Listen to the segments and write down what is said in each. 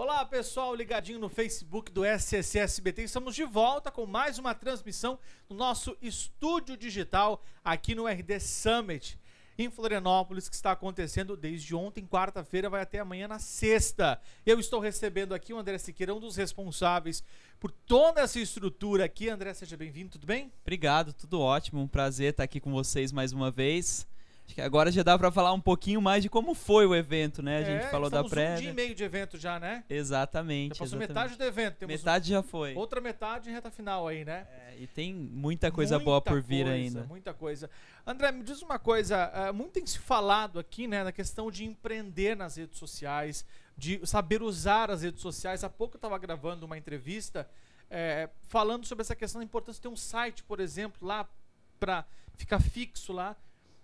Olá, pessoal, ligadinho no Facebook do SSSBT. Estamos de volta com mais uma transmissão do nosso estúdio digital aqui no RD Summit em Florianópolis, que está acontecendo desde ontem, quarta-feira, vai até amanhã na sexta. Eu estou recebendo aqui o André Siqueira, um dos responsáveis por toda essa estrutura aqui. André, seja bem-vindo, tudo bem? Obrigado, tudo ótimo. Um prazer estar aqui com vocês mais uma vez. Acho que agora já dá para falar um pouquinho mais de como foi o evento, né? A gente é, falou da prévia. Um dia e meio de evento já, né? Exatamente. Já passou exatamente. metade do evento. metade já foi. Outra metade em reta final aí, né? É, e tem muita coisa muita boa por vir coisa, ainda. Muita coisa. André, me diz uma coisa. É, muito tem se falado aqui, né, na questão de empreender nas redes sociais, de saber usar as redes sociais. Há pouco eu estava gravando uma entrevista é, falando sobre essa questão da importância de ter um site, por exemplo, lá para ficar fixo lá.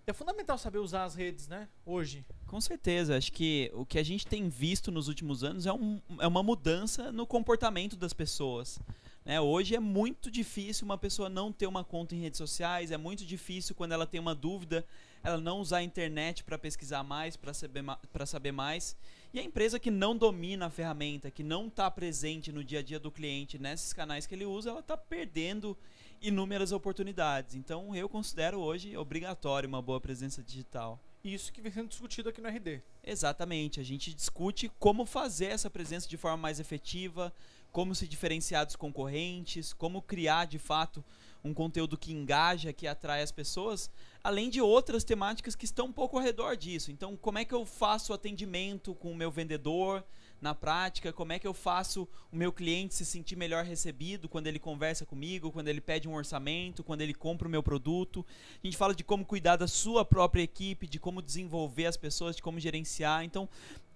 É fundamental saber usar as redes, né? Hoje. Com certeza. Acho que o que a gente tem visto nos últimos anos é, um, é uma mudança no comportamento das pessoas. Né? Hoje é muito difícil uma pessoa não ter uma conta em redes sociais, é muito difícil quando ela tem uma dúvida, ela não usar a internet para pesquisar mais, para saber, saber mais. E a empresa que não domina a ferramenta, que não está presente no dia a dia do cliente nesses canais que ele usa, ela está perdendo inúmeras oportunidades. Então eu considero hoje obrigatório uma boa presença digital. Isso que vem sendo discutido aqui no RD. Exatamente, a gente discute como fazer essa presença de forma mais efetiva, como se diferenciar dos concorrentes, como criar de fato um conteúdo que engaja, que atrai as pessoas, além de outras temáticas que estão um pouco ao redor disso. Então, como é que eu faço o atendimento com o meu vendedor na prática? Como é que eu faço o meu cliente se sentir melhor recebido quando ele conversa comigo, quando ele pede um orçamento, quando ele compra o meu produto? A gente fala de como cuidar da sua própria equipe, de como desenvolver as pessoas, de como gerenciar. Então,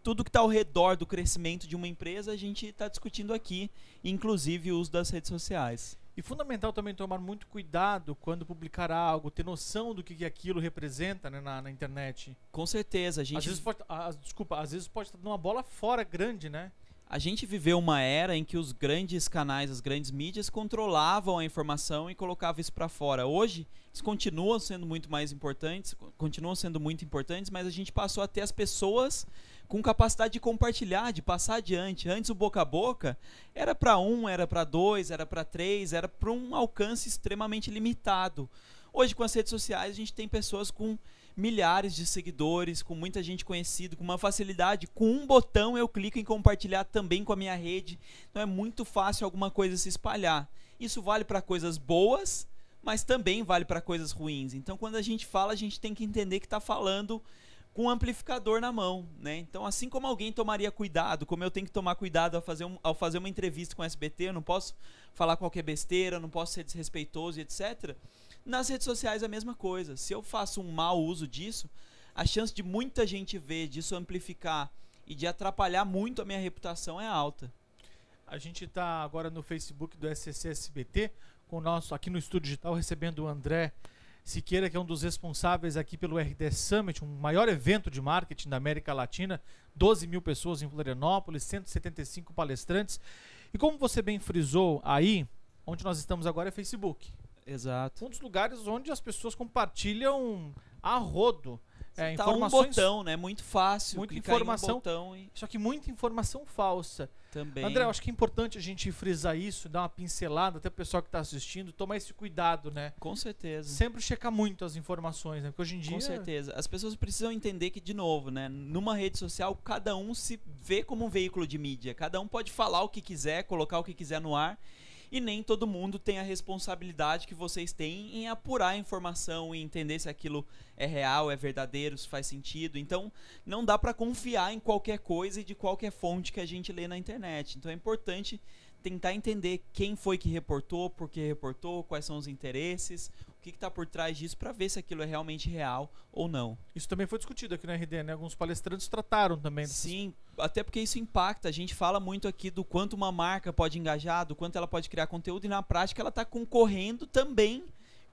tudo que está ao redor do crescimento de uma empresa, a gente está discutindo aqui, inclusive o uso das redes sociais. E fundamental também tomar muito cuidado quando publicar algo, ter noção do que, aquilo representa né, na, na, internet. Com certeza, a gente. Às vezes pode, ah, desculpa, às vezes pode estar numa bola fora grande, né? a gente viveu uma era em que os grandes canais, as grandes mídias controlavam a informação e colocavam isso para fora. Hoje, eles continuam sendo muito mais importantes, continuam sendo muito importantes, mas a gente passou a ter as pessoas com capacidade de compartilhar, de passar adiante. Antes o boca a boca era para um, era para dois, era para três, era para um alcance extremamente limitado. Hoje, com as redes sociais, a gente tem pessoas com milhares de seguidores, com muita gente conhecida, com uma facilidade. Com um botão eu clico em compartilhar também com a minha rede. Então é muito fácil alguma coisa se espalhar. Isso vale para coisas boas, mas também vale para coisas ruins. Então quando a gente fala, a gente tem que entender que está falando com um amplificador na mão, né? Então, assim como alguém tomaria cuidado, como eu tenho que tomar cuidado ao fazer, um, ao fazer uma entrevista com o SBT, eu não posso falar qualquer besteira, não posso ser desrespeitoso, etc nas redes sociais a mesma coisa. Se eu faço um mau uso disso, a chance de muita gente ver, disso amplificar e de atrapalhar muito a minha reputação é alta. A gente está agora no Facebook do SCSBT com o nosso aqui no estúdio digital recebendo o André Siqueira, que é um dos responsáveis aqui pelo RD Summit, um maior evento de marketing da América Latina, 12 mil pessoas em Florianópolis, 175 palestrantes. E como você bem frisou aí, onde nós estamos agora é Facebook. Exato. Um dos lugares onde as pessoas compartilham a rodo. É, tá informações, um botão, né? Muito fácil. Muita informação. Um e... Só que muita informação falsa. Também. André, eu acho que é importante a gente frisar isso, dar uma pincelada, até o pessoal que está assistindo, tomar esse cuidado, né? Com certeza. Sempre checar muito as informações, né? Porque hoje em dia. Com certeza. As pessoas precisam entender que, de novo, né? Numa rede social, cada um se vê como um veículo de mídia. Cada um pode falar o que quiser, colocar o que quiser no ar e nem todo mundo tem a responsabilidade que vocês têm em apurar a informação e entender se aquilo é real, é verdadeiro, se faz sentido. Então, não dá para confiar em qualquer coisa e de qualquer fonte que a gente lê na internet. Então, é importante tentar entender quem foi que reportou, por que reportou, quais são os interesses, o que está por trás disso para ver se aquilo é realmente real ou não. Isso também foi discutido aqui na RD, né? Alguns palestrantes trataram também. Desses... Sim, até porque isso impacta. A gente fala muito aqui do quanto uma marca pode engajar, do quanto ela pode criar conteúdo e na prática ela está concorrendo também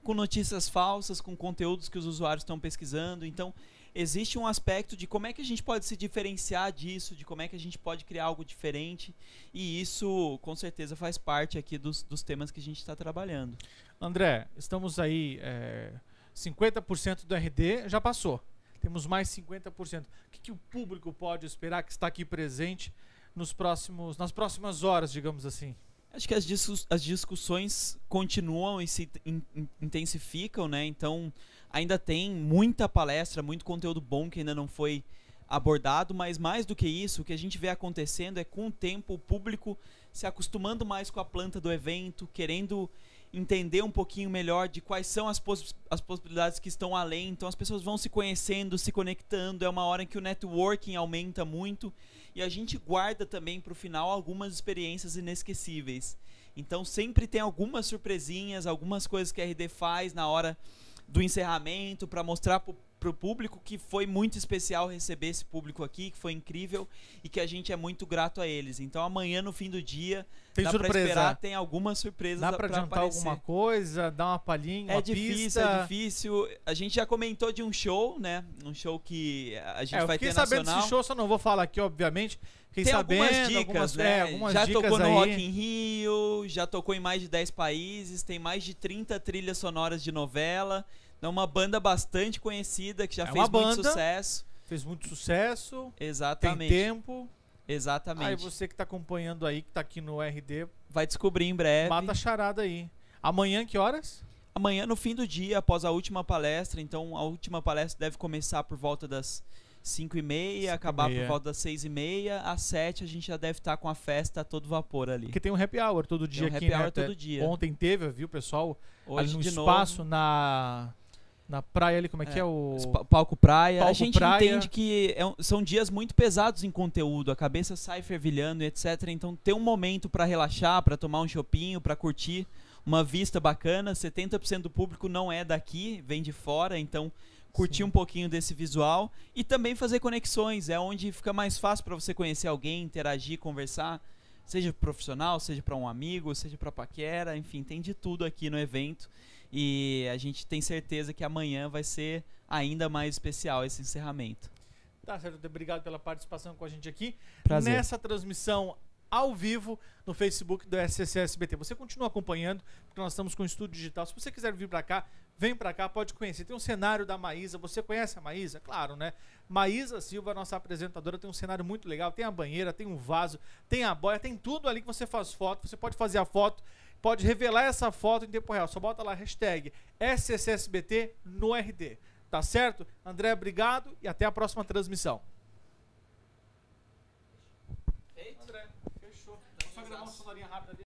com notícias falsas, com conteúdos que os usuários estão pesquisando. Então existe um aspecto de como é que a gente pode se diferenciar disso, de como é que a gente pode criar algo diferente, e isso com certeza faz parte aqui dos, dos temas que a gente está trabalhando. André, estamos aí, é, eh, 50% do RD já passou, temos mais 50%. O que, que o público pode esperar que está aqui presente nos próximos, nas próximas horas, digamos assim? Acho que as, as discussões continuam e se in intensificam, né? Então ainda tem muita palestra, muito conteúdo bom que ainda não foi abordado, mas mais do que isso, o que a gente vê acontecendo é com o tempo o público se acostumando mais com a planta do evento, querendo entender um pouquinho melhor de quais são as, poss as possibilidades que estão além. Então as pessoas vão se conhecendo, se conectando. É uma hora em que o networking aumenta muito e a gente guarda também para o final algumas experiências inesquecíveis. Então sempre tem algumas surpresinhas, algumas coisas que a RD faz na hora do encerramento para mostrar para o pro público que foi muito especial receber esse público aqui, que foi incrível e que a gente é muito grato a eles. Então amanhã no fim do dia tem dá surpresa. pra esperar, tem alguma surpresa Dá pra, pra adiantar aparecer. alguma coisa, dar uma palhinha, é uma difícil, é pista. É difícil, a gente já comentou de um show, né? Um show que a gente é, vai ter nacional. Eu fiquei sabendo desse show, só não vou falar aqui, obviamente. Fiquei tem sabendo, algumas dicas, algumas, é, né? É, algumas já dicas tocou no aí. Rock in Rio, já tocou em mais de 10 países, tem mais de 30 trilhas sonoras de novela. Então, uma banda bastante conhecida que já é fez muito sucesso. Fez muito sucesso. Exatamente. Tem tempo. Exatamente. Aí você que está acompanhando aí, que está aqui no RD. Vai descobrir em breve. Mata a charada aí. Amanhã, que horas? Amanhã, no fim do dia, após a última palestra. Então, a última palestra deve começar por volta das 5 e meia, Cinco acabar e meia. por volta das 6 e meia. Às 7 a gente já deve estar tá com a festa a todo vapor ali. Porque tem um happy hour todo dia tem um aqui, happy né? hour todo dia. Ontem teve, viu, pessoal? Hoje ali no espaço, novo. na na praia ali, como é, é. que é, é. o. Palco praia. Palco a gente praia. entende que é um, são dias muito pesados em conteúdo, a cabeça sai fervilhando, etc. Então ter um momento para relaxar, para tomar um chopinho, para curtir uma vista bacana. 70% do público não é daqui, vem de fora, então curtir Sim. um pouquinho desse visual e também fazer conexões, é onde fica mais fácil para você conhecer alguém, interagir, conversar, seja profissional, seja para um amigo, seja para paquera, enfim, tem de tudo aqui no evento. E a gente tem certeza que amanhã vai ser ainda mais especial esse encerramento. Tá certo, obrigado pela participação com a gente aqui. Prazer. Nessa transmissão ao vivo no Facebook do SCSBT. Você continua acompanhando, porque nós estamos com o estúdio digital. Se você quiser vir para cá, vem para cá, pode conhecer. Tem um cenário da Maísa, você conhece a Maísa? Claro, né? Maísa Silva, nossa apresentadora, tem um cenário muito legal. Tem a banheira, tem um vaso, tem a boia, tem tudo ali que você faz foto. Você pode fazer a foto pode revelar essa foto em tempo real. Só bota lá hashtag SSSBT no RD. Tá certo? André, obrigado e até a próxima transmissão. André, fechou. só gravar uma sonorinha rápida ali.